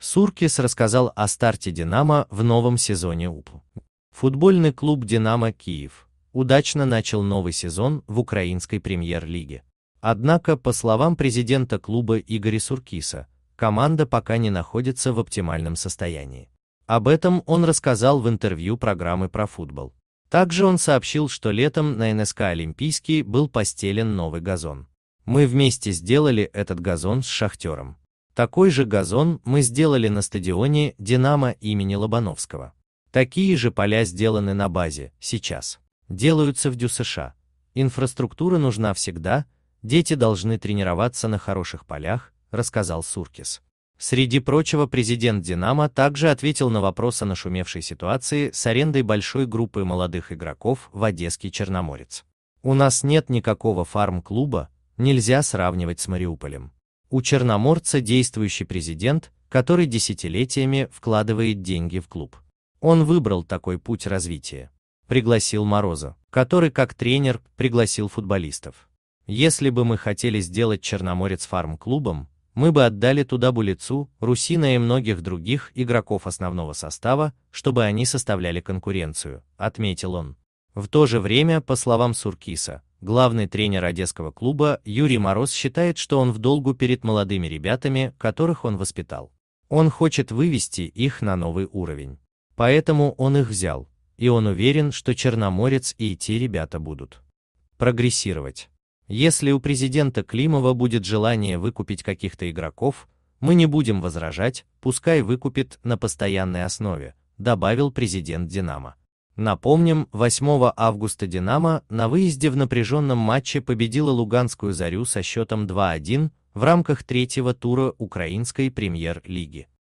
Суркис рассказал о старте «Динамо» в новом сезоне УПУ. Футбольный клуб «Динамо» Киев удачно начал новый сезон в украинской премьер-лиге. Однако, по словам президента клуба Игоря Суркиса, команда пока не находится в оптимальном состоянии. Об этом он рассказал в интервью программы про футбол. Также он сообщил, что летом на НСК «Олимпийский» был постелен новый газон. Мы вместе сделали этот газон с «Шахтером». Такой же газон мы сделали на стадионе «Динамо» имени Лобановского. Такие же поля сделаны на базе, сейчас. Делаются в США. Инфраструктура нужна всегда, дети должны тренироваться на хороших полях, рассказал Суркис. Среди прочего, президент «Динамо» также ответил на вопрос о нашумевшей ситуации с арендой большой группы молодых игроков в Одесский Черноморец. «У нас нет никакого фарм-клуба, нельзя сравнивать с Мариуполем. У черноморца действующий президент, который десятилетиями вкладывает деньги в клуб. Он выбрал такой путь развития. Пригласил Мороза, который как тренер пригласил футболистов. Если бы мы хотели сделать Черноморец фарм-клубом, мы бы отдали туда Булицу, Русина и многих других игроков основного состава, чтобы они составляли конкуренцию, отметил он. В то же время, по словам Суркиса, Главный тренер одесского клуба Юрий Мороз считает, что он в долгу перед молодыми ребятами, которых он воспитал. Он хочет вывести их на новый уровень. Поэтому он их взял, и он уверен, что Черноморец и те ребята будут прогрессировать. Если у президента Климова будет желание выкупить каких-то игроков, мы не будем возражать, пускай выкупит на постоянной основе, добавил президент Динамо. Напомним, 8 августа «Динамо» на выезде в напряженном матче победила Луганскую «Зарю» со счетом 2-1 в рамках третьего тура Украинской премьер-лиги.